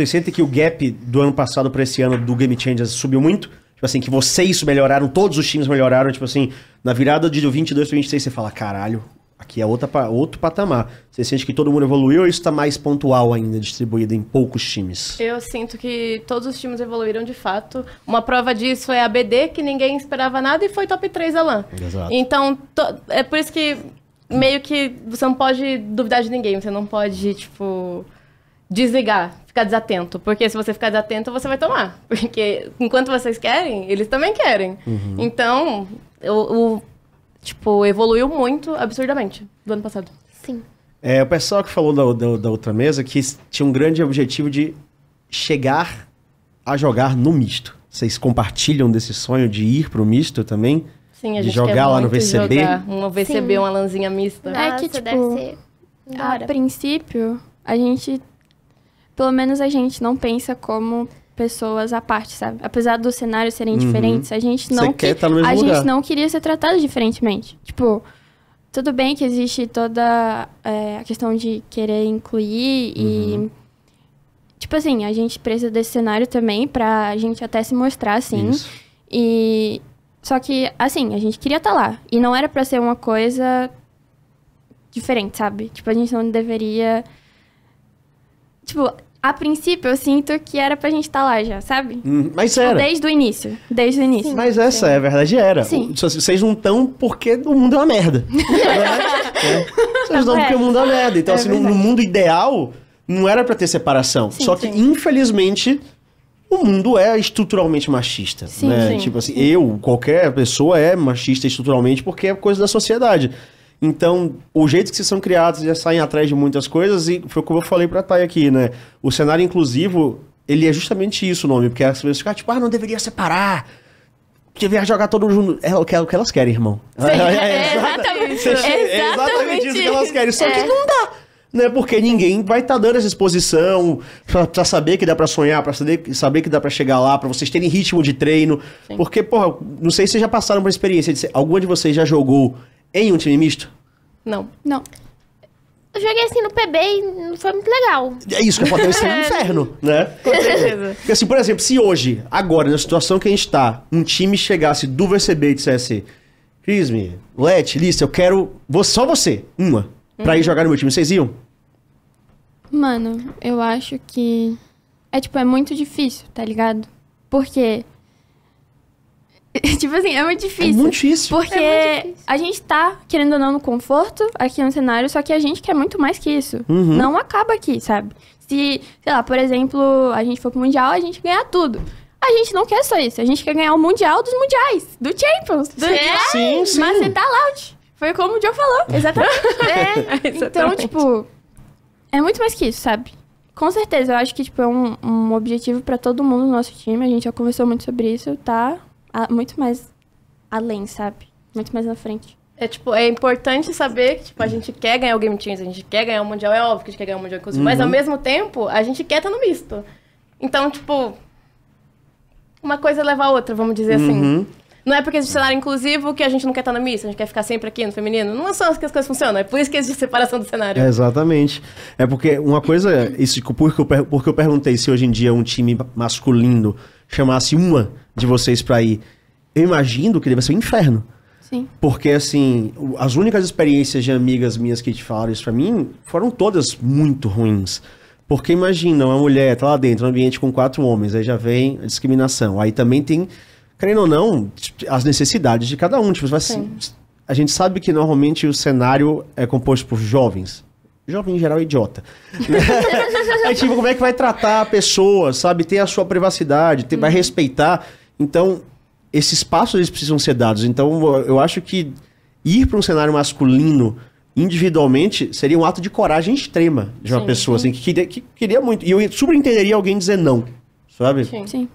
Você sente que o gap do ano passado para esse ano do Game Changers subiu muito? Tipo assim, que vocês melhoraram, todos os times melhoraram. Tipo assim, na virada de 22 para 26, você fala, caralho, aqui é outra, outro patamar. Você sente que todo mundo evoluiu ou isso está mais pontual ainda, distribuído em poucos times? Eu sinto que todos os times evoluíram de fato. Uma prova disso é a BD, que ninguém esperava nada e foi top 3 a LAN. Exato. Então, é por isso que meio que você não pode duvidar de ninguém, você não pode, tipo desligar, ficar desatento. Porque se você ficar desatento, você vai tomar. Porque enquanto vocês querem, eles também querem. Uhum. Então, o, tipo, evoluiu muito absurdamente do ano passado. Sim. É, o pessoal que falou da, da, da outra mesa que tinha um grande objetivo de chegar a jogar no misto. Vocês compartilham desse sonho de ir pro misto também? Sim, a gente de jogar lá no VCB? Jogar uma VCB, Sim. uma lanzinha mista. Nossa, é que, tipo, deve ser... a princípio, a gente pelo menos a gente não pensa como pessoas à parte, sabe? Apesar dos cenários serem uhum. diferentes, a gente não tá a lugar. gente não queria ser tratado diferentemente. Tipo, tudo bem que existe toda é, a questão de querer incluir uhum. e tipo assim, a gente precisa desse cenário também pra gente até se mostrar assim. Isso. E só que assim, a gente queria estar tá lá e não era para ser uma coisa diferente, sabe? Tipo, a gente não deveria tipo, a princípio, eu sinto que era pra gente estar tá lá já, sabe? Hum, mas era. Então, desde o início. Desde o início. Sim, mas essa, sim. é a verdade, era. Sim. Vocês não estão porque o mundo é uma merda. É. Vocês não estão porque o mundo é uma merda. Então, é assim, no, no, mundo ideal, não era para ter separação. Sim, Só que, infelizmente, o mundo é estruturalmente machista. Sim, né? Tipo assim, eu, qualquer pessoa é machista estruturalmente porque é coisa da sociedade. Então, o jeito que vocês são criados já saem atrás de muitas coisas e foi o que eu falei pra Thay aqui, né? O cenário inclusivo, ele é justamente isso o nome, porque as pessoas ficam tipo, ah, não deveria separar Deveria jogar todo junto. É o que, é o que elas querem, irmão. Sim, é, é, exatamente, é, exatamente, é exatamente isso que elas querem. Só que é. não dá. Né? Porque ninguém vai estar tá dando essa exposição pra, pra, saber que dá pra sonhar, pra saber, saber que dá pra chegar lá, pra vocês terem ritmo de treino. Sim. Porque, porra, não sei se vocês já passaram por experiência. De, alguma de vocês já jogou em um time misto? Não. Não. Eu joguei assim no PB e não foi muito legal. É isso, que pode ser um inferno, né? Com certeza. Porque assim, por exemplo, se hoje, agora, na situação que a gente tá, um time chegasse do VCB e dissesse, Crisme, Let, Lista, eu quero vou, só você, uma, uhum. pra ir uhum. jogar no meu time, vocês iam? Mano, eu acho que... É tipo, é muito difícil, tá ligado? Porque tipo assim, é muito difícil. É muito difícil. Porque é muito difícil. a gente tá, querendo ou não, no conforto aqui no cenário, só que a gente quer muito mais que isso. Uhum. Não acaba aqui, sabe? Se, sei lá, por exemplo, a gente for pro Mundial, a gente ganhar tudo. A gente não quer só isso, a gente quer ganhar o Mundial dos Mundiais, do Champions. Do sim, sim, sim. Mas você tá loud. Foi como o Joe falou. Exatamente. é. Exatamente. Então, tipo, é muito mais que isso, sabe? Com certeza, eu acho que tipo, é um, um objetivo para todo mundo no nosso time. A gente já conversou muito sobre isso, tá? a, muito mais além, sabe? Muito mais na frente. É tipo, é importante saber que tipo, a gente quer ganhar o Game Teams, a gente quer ganhar o Mundial, é óbvio que a gente quer ganhar o Mundial, uhum. mas ao mesmo tempo, a gente quer estar no misto. Então, tipo, uma coisa leva a outra, vamos dizer assim. uhum. assim. Não é porque existe cenário inclusivo que a gente não quer estar no misto, a gente quer ficar sempre aqui no feminino. Não são as que as coisas funcionam, é por isso que existe separação do cenário. É, exatamente. É porque uma coisa, isso porque eu, porque eu perguntei se hoje em dia um time masculino chamasse uma de vocês para ir, eu imagino que deve ser um inferno. Sim. Porque, assim, as únicas experiências de amigas minhas que te falaram isso pra mim foram todas muito ruins. Porque imagina, uma mulher tá lá dentro, um ambiente com quatro homens, aí já vem a discriminação. Aí também tem, querendo ou não, as necessidades de cada um. Tipo, assim, a gente sabe que normalmente o cenário é composto por jovens. Jovem em geral é idiota. É, é tipo, como é que vai tratar a pessoa, sabe? Ter a sua privacidade, vai uhum. respeitar. Então, esses passos eles precisam ser dados. Então, eu acho que ir para um cenário masculino individualmente seria um ato de coragem extrema de uma sim, pessoa sim. assim que queria, que queria, muito. E eu super entenderia alguém dizer não, sabe? Sim. sim.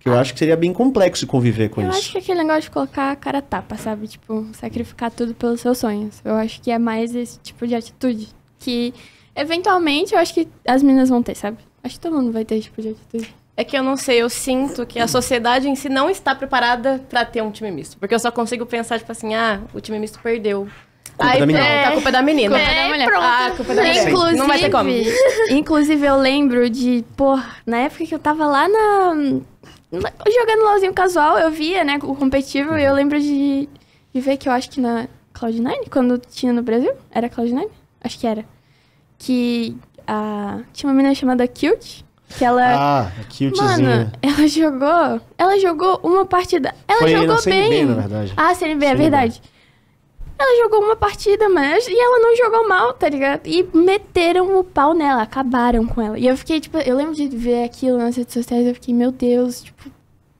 Que eu acho que seria bem complexo conviver com eu isso. Eu acho que aquele negócio de colocar a cara tapa, sabe? Tipo, sacrificar tudo pelos seus sonhos. Eu acho que é mais esse tipo de atitude. Que, eventualmente, eu acho que as meninas vão ter, sabe? Acho que todo mundo vai ter esse tipo de atitude é que eu não sei, eu sinto que a sociedade em si não está preparada para ter um time misto. Porque eu só consigo pensar, tipo assim, ah, o time misto perdeu. Culpa Aí, da É, a culpa é da menina. Culpa é, da mulher. Ah, pronto. Ah, culpa é da mulher. não vai ter como. Inclusive, eu lembro de, pô, na época que eu tava lá na. na jogando LOLzinho casual, eu via, né, o competitivo, e eu lembro de, de ver que eu acho que na Cloud9, quando tinha no Brasil, era Cloud9? Acho que era. Que a, tinha uma menina chamada Cute que ela. Ah, cutezinha. Mano, ela jogou. Ela jogou uma partida. Ela Foi jogou bem. CNB, na verdade. Ah, CNB, CNB. é verdade. Ela jogou uma partida, mas e ela não jogou mal, tá ligado? E meteram o pau nela, acabaram com ela. E eu fiquei, tipo, eu lembro de ver aquilo nas redes sociais, eu fiquei, meu Deus, tipo,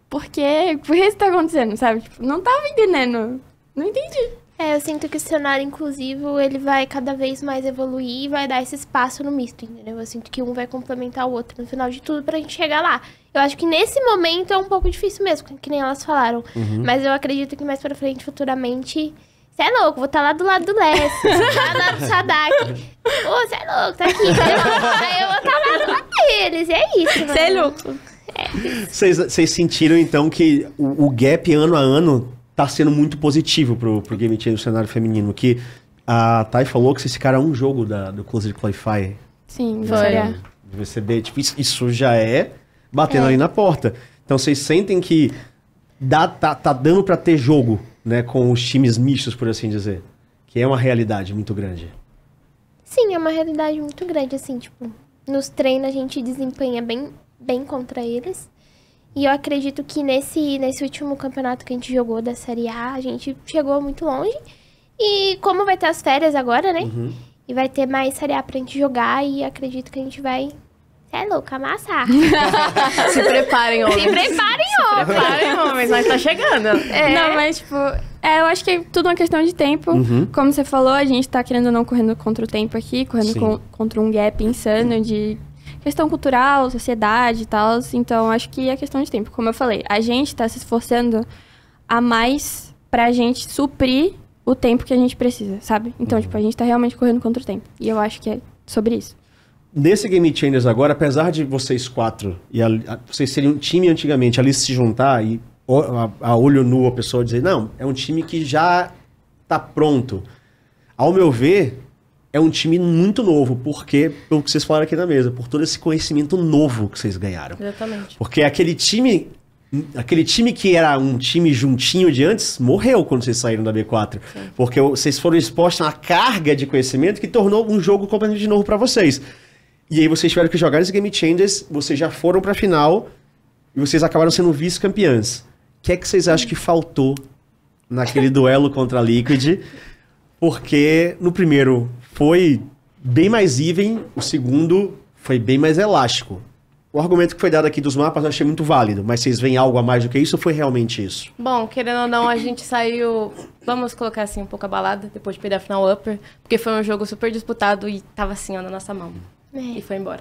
por quê? Por que isso tá acontecendo, sabe? Tipo, não tava entendendo. Não entendi. É, eu sinto que o cenário inclusivo, ele vai cada vez mais evoluir e vai dar esse espaço no misto, entendeu? Eu sinto que um vai complementar o outro no final de tudo pra gente chegar lá. Eu acho que nesse momento é um pouco difícil mesmo, que nem elas falaram. Uhum. Mas eu acredito que mais pra frente, futuramente, você é louco, vou estar tá lá do lado do Leste, tá lá do lado do Sadak. Ô, oh, você é louco, tá aqui. Tá Aí eu vou estar tá lá do lado deles, é isso. Você é louco. É. Vocês é sentiram, então, que o, o gap ano a ano tá sendo muito positivo pro, pro Game Changer no cenário feminino. Que a Thay falou que esse cara é um jogo da, do Closed Qualify. Sim, foi. Do VCB. Tipo, isso já é batendo é. na porta. Então vocês sentem que dá, tá, tá dando para ter jogo, né? Com os times mistos, por assim dizer. Que é uma realidade muito grande. Sim, é uma realidade muito grande, assim, tipo, nos treinos a gente desempenha bem, bem contra eles. E eu acredito que nesse, nesse último campeonato que a gente jogou da Série A, a gente chegou muito longe. E como vai ter as férias agora, né? Uhum. E vai ter mais Série A pra gente jogar e acredito que a gente vai é louca, amassar. Se preparem, homens. Se preparem, homens. Se preparem, homens. Mas tá chegando. É. Não, mas, tipo, é, eu acho que é tudo uma questão de tempo. Uhum. Como você falou, a gente tá querendo ou não correndo contra o tempo aqui, correndo com, contra um gap insano de questão cultural, sociedade e tal. Então, acho que é questão de tempo. Como eu falei, a gente está se esforçando a mais para a gente suprir o tempo que a gente precisa, sabe? Então, uhum. tipo, a gente está realmente correndo contra o tempo. E eu acho que é sobre isso. Nesse Game Changers agora, apesar de vocês quatro, e a, a, vocês serem um time antigamente, ali se juntar e a, a olho nu a pessoa dizer, não, é um time que já tá pronto. Ao meu ver, é um time muito novo, porque, pelo que vocês falaram aqui na mesa, por todo esse conhecimento novo que vocês ganharam. Exatamente. Porque aquele time. Aquele time que era um time juntinho de antes morreu quando vocês saíram da B4. Sim. Porque vocês foram expostos a uma carga de conhecimento que tornou um jogo completamente novo para vocês. E aí vocês tiveram que jogar os Game Changers, vocês já foram pra final e vocês acabaram sendo vice-campeãs. O que é que vocês acham que faltou naquele duelo contra a Liquid? Porque no primeiro foi bem mais even, o segundo foi bem mais elástico. O argumento que foi dado aqui dos mapas eu achei muito válido, mas vocês veem algo a mais do que isso ou foi realmente isso? Bom, querendo ou não, a gente saiu, vamos colocar assim, um pouco abalada depois de perder a final upper, porque foi um jogo super disputado e tava assim, ó, na nossa mão. É. E foi embora.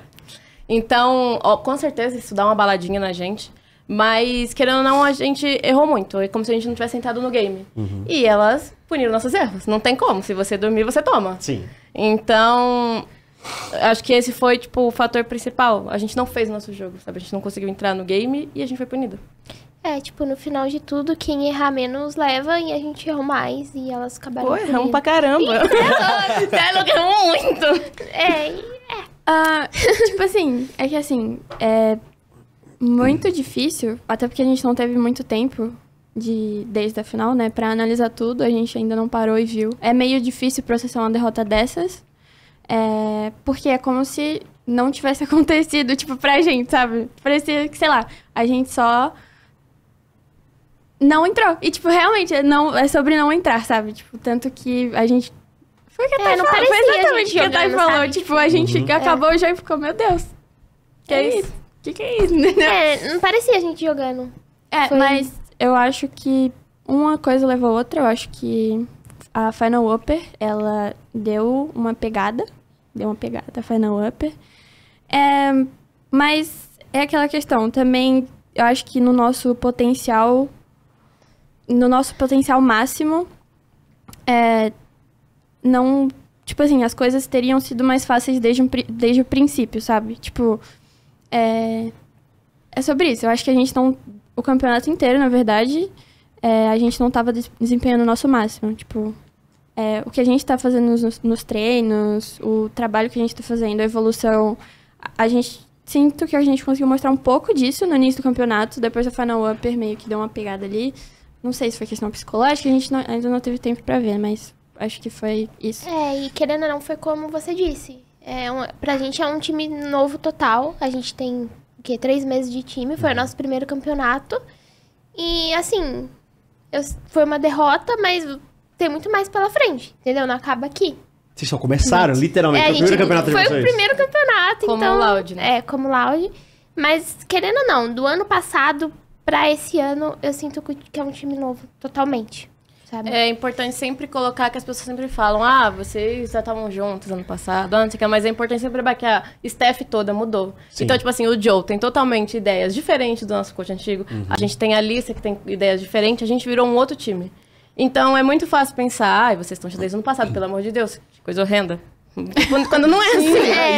Então, ó, com certeza isso dá uma baladinha na gente. Mas, querendo ou não, a gente errou muito. É como se a gente não tivesse sentado no game. Uhum. E elas puniram nossos erros. Não tem como. Se você dormir, você toma. Sim. Então, acho que esse foi, tipo, o fator principal. A gente não fez o nosso jogo, sabe? A gente não conseguiu entrar no game e a gente foi punido. É, tipo, no final de tudo, quem errar menos leva e a gente errou mais e elas acabaram. Pô, erramos pra caramba. Você é é errou muito. É, é. Uh, tipo assim, é que assim, é muito difícil, até porque a gente não teve muito tempo de desde a final, né? Para analisar tudo, a gente ainda não parou e viu. É meio difícil processar uma derrota dessas, é, porque é como se não tivesse acontecido, tipo, pra gente, sabe? Parecia que, sei lá, a gente só não entrou. E, tipo, realmente, é não, é sobre não entrar, sabe? Tipo, tanto que a gente. Foi o que a Thay é, falou. Foi exatamente o que a Thay falou. Sabe? Tipo, a uhum. gente uhum. acabou é. já e ficou, meu Deus. Que é, é isso? O que, que é isso? É, não parecia a gente jogando. É, Foi... mas eu acho que uma coisa levou a outra. Eu acho que a Final Upper, ela deu uma pegada. Deu uma pegada, a Final Upper. É, mas é aquela questão. Também, eu acho que no nosso potencial... No nosso potencial máximo, é, não... Tipo assim, as coisas teriam sido mais fáceis desde, um, desde o princípio, sabe? Tipo... É, é sobre isso. Eu acho que a gente não o campeonato inteiro, na verdade, é, a gente não estava desempenhando o nosso máximo. Tipo, é, o que a gente está fazendo nos, nos, treinos, o trabalho que a gente está fazendo, a evolução. A, a, gente sinto que a gente conseguiu mostrar um pouco disso no início do campeonato, depois a Final Upper meio que deu uma pegada ali. Não sei se foi questão psicológica, a gente não, ainda não teve tempo para ver, mas acho que foi isso. É, e querendo ou não, foi como você disse. É um, pra gente é um time novo total. A gente tem quê? Três meses de time, foi o uhum. nosso primeiro campeonato. E assim, eu, foi uma derrota, mas tem muito mais pela frente, entendeu? Não acaba aqui. Vocês só começaram, uhum. literalmente. É, foi o primeiro campeonato de foi vocês. Foi o primeiro campeonato, como então. Como Loud, né? É, como Loud. Mas, querendo ou não, do ano passado pra esse ano, eu sinto que é um time novo, totalmente. Sabe? É importante sempre colocar que as pessoas sempre falam, ah, vocês já estavam juntos ano passado, ah, não sei o que, mas é importante sempre lembrar que a staff toda mudou. Sim. Então, tipo assim, o Joe tem totalmente ideias diferentes do nosso coach antigo, uhum. a gente tem a Lisa que tem ideias diferentes, a gente virou um outro time. Então, é muito fácil pensar, ah, vocês estão desde o ano passado, pelo amor de Deus, coisa horrenda. Quando, quando não é assim. É,